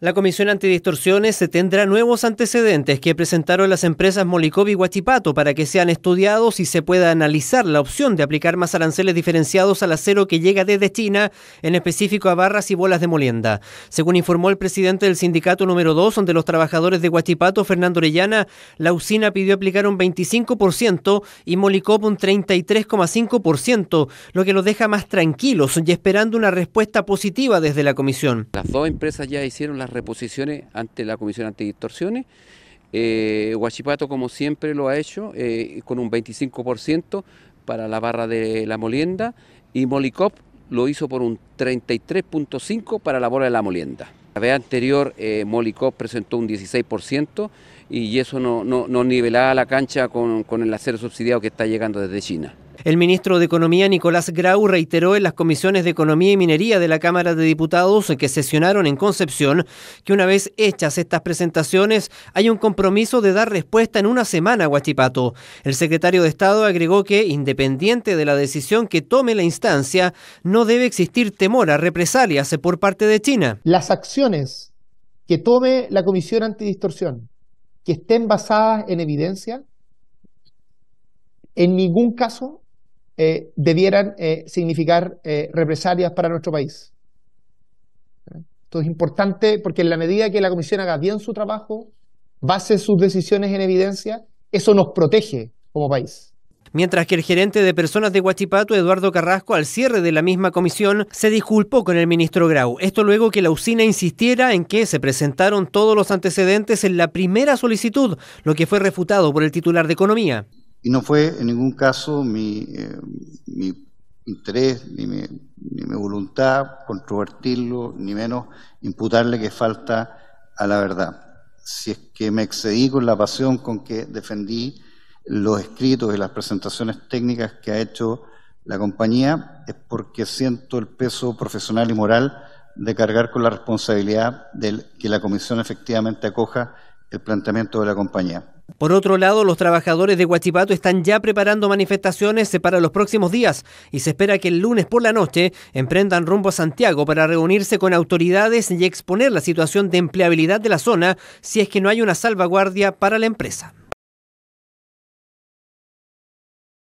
La Comisión Antidistorsiones se tendrá nuevos antecedentes que presentaron las empresas Molicov y Guachipato para que sean estudiados y se pueda analizar la opción de aplicar más aranceles diferenciados al acero que llega desde China, en específico a barras y bolas de molienda. Según informó el presidente del sindicato número 2, donde los trabajadores de Guachipato, Fernando Orellana, la usina pidió aplicar un 25% y Molicov un 33,5%, lo que los deja más tranquilos y esperando una respuesta positiva desde la Comisión. Las dos empresas ya hicieron las reposiciones ante la Comisión Antidistorsiones. Eh, Guachipato, como siempre, lo ha hecho eh, con un 25% para la barra de la molienda y Molicop lo hizo por un 33.5% para la bola de la molienda. La vez anterior eh, Molicop presentó un 16% y eso no, no nivelaba la cancha con el acero subsidiado que está llegando desde China. El ministro de Economía, Nicolás Grau, reiteró en las comisiones de Economía y Minería de la Cámara de Diputados que sesionaron en Concepción que una vez hechas estas presentaciones hay un compromiso de dar respuesta en una semana a Huachipato. El secretario de Estado agregó que, independiente de la decisión que tome la instancia, no debe existir temor a represalias por parte de China. Las acciones que tome la Comisión Antidistorsión que estén basadas en evidencia, en ningún caso eh, debieran eh, significar eh, represalias para nuestro país. Esto es importante porque en la medida que la Comisión haga bien su trabajo, base sus decisiones en evidencia, eso nos protege como país. Mientras que el gerente de personas de Huachipato, Eduardo Carrasco, al cierre de la misma comisión, se disculpó con el ministro Grau. Esto luego que la usina insistiera en que se presentaron todos los antecedentes en la primera solicitud, lo que fue refutado por el titular de Economía. Y no fue en ningún caso eh, mi, interés ni mi, ni mi, voluntad controvertirlo, ni menos imputarle que falta a la verdad. Si es que me excedí con la pasión con que defendí los escritos y las presentaciones técnicas que ha hecho la compañía, es porque siento el peso profesional y moral de cargar con la responsabilidad de que la comisión efectivamente acoja el planteamiento de la compañía. Por otro lado, los trabajadores de Huachipato están ya preparando manifestaciones para los próximos días y se espera que el lunes por la noche emprendan rumbo a Santiago para reunirse con autoridades y exponer la situación de empleabilidad de la zona si es que no hay una salvaguardia para la empresa.